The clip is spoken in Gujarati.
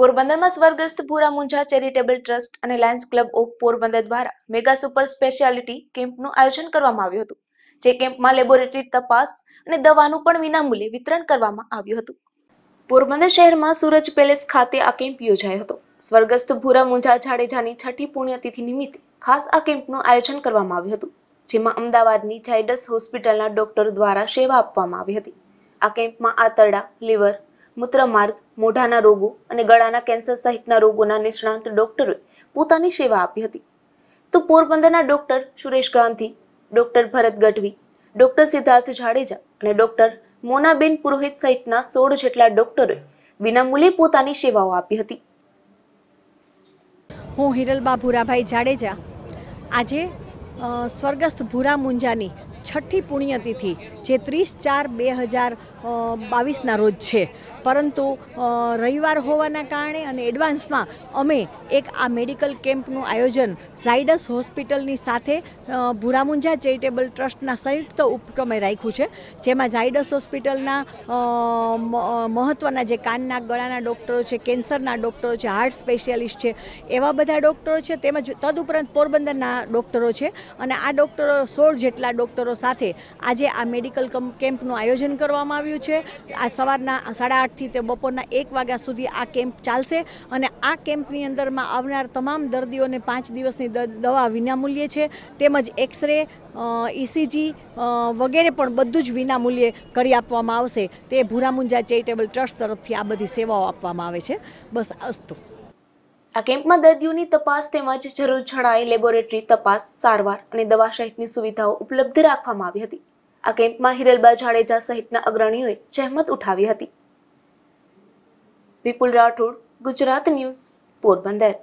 પોરબંદરમાં સ્વર્ગસ્થ ભૂરા મુંજા ચેરિટેબલ ટ્રસ્ટ અને લાયન્સ ક્લબ ઓફ પોરબંદર દ્વારા મેગા સુપર સ્પેશિયાલિટી કેમ્પનું આયોજન કરવામાં આવ્યું હતું જે કેમ્પમાં લેબોરેટરી તપાસ અને દવાનું પણ વિનામૂલ્યે વિતરણ કરવામાં આવ્યું હતું પોરબંદર શહેરમાં સુરજ પેલેસ ખાતે આ કેમ્પ યોજાયો હતો સ્વર્ગસ્થ ભૂરા મુંજા જાડેજાની છઠ્ઠી પુણ્યતિથિ નિમિત્તે ખાસ આ કેમ્પનું આયોજન કરવામાં આવ્યું હતું જેમાં અમદાવાદની જાયડસ હોસ્પિટલના ડોક્ટર દ્વારા સેવા આપવામાં આવી હતી આ કેમ્પમાં આંતરડા લીવર મૂત્રમાર્ગ મોઢાના રોગો અને ગળાના કેન્સર સહિતના રોગોના નિષ્ણાંત ડોક્ટરોએ પોતાની સેવા આપી હતી તો પોરબંદરના doctor Suresh Gandhi doctor Bharat Gadhvi doctor Siddharth Jadeja અને ડોક્ટર મોનાબેન પુરોહિત સહિતના સોળ જેટલા ડોક્ટરોએ વિનામૂલ્યે પોતાની સેવાઓ આપી હતી હું હિરલબા ભૂરાભાઈ જાડેજા આજે સ્વર્ગસ્થ ભૂરા મુંજાની છઠ્ઠી પુણ્યતિથિ જે ત્રીસ ચાર બે હજાર બાવીસના રોજ છે પરંતુ રવિવાર હોવાના કારણે અને એડવાન્સમાં અમે એક આ મેડિકલ કેમ્પનું આયોજન ઝાયડસ હોસ્પિટલની સાથે ભૂરામુંજા ચેરિટેબલ ટ્રસ્ટના સંયુક્ત ઉપક્રમે રાખ્યું છે જેમાં ઝાયડસ હોસ્પિટલના મહત્ત્વના જે કાનના ગળાના ડૉક્ટરો છે કેન્સરના ડૉક્ટરો છે હાર્ટ સ્પેશિયાલિસ્ટ છે એવા બધા ડૉક્ટરો છે તેમજ તદુપરાંત પોરબંદરના ડૉક્ટરો છે અને આ ડૉક્ટરો સોળ જેટલા ડૉક્ટરો સાથે આજે આ મેડિકલ કેમ્પનું આયોજન કરવામાં આવ્યું છે આ સવારના સાડા કલાકથી તે બપોરના એક વાગ્યા સુધી આ કેમ્પ ચાલશે અને આ કેમ્પની અંદરમાં આવનાર તમામ દર્દીઓને પાંચ દિવસની દવા વિનામૂલ્યે છે તેમજ એક્સરે ઇસીજી વગેરે પણ બધું જ વિનામૂલ્યે કરી આપવામાં આવશે તે ભૂરામુંજા ચેરિટેબલ ટ્રસ્ટ તરફથી આ બધી સેવાઓ આપવામાં આવે છે બસ અસ્તુ આ કેમ્પમાં દર્દીઓની તપાસ તેમજ જરૂર જણાય લેબોરેટરી તપાસ સારવાર અને દવા સહિતની સુવિધાઓ ઉપલબ્ધ રાખવામાં આવી હતી આ કેમ્પમાં હિરલબા જાડેજા સહિતના અગ્રણીઓએ જહેમત ઉઠાવી હતી વિપુલ રાઠોડ ગુજરાત ન્યૂઝ પોરબંદર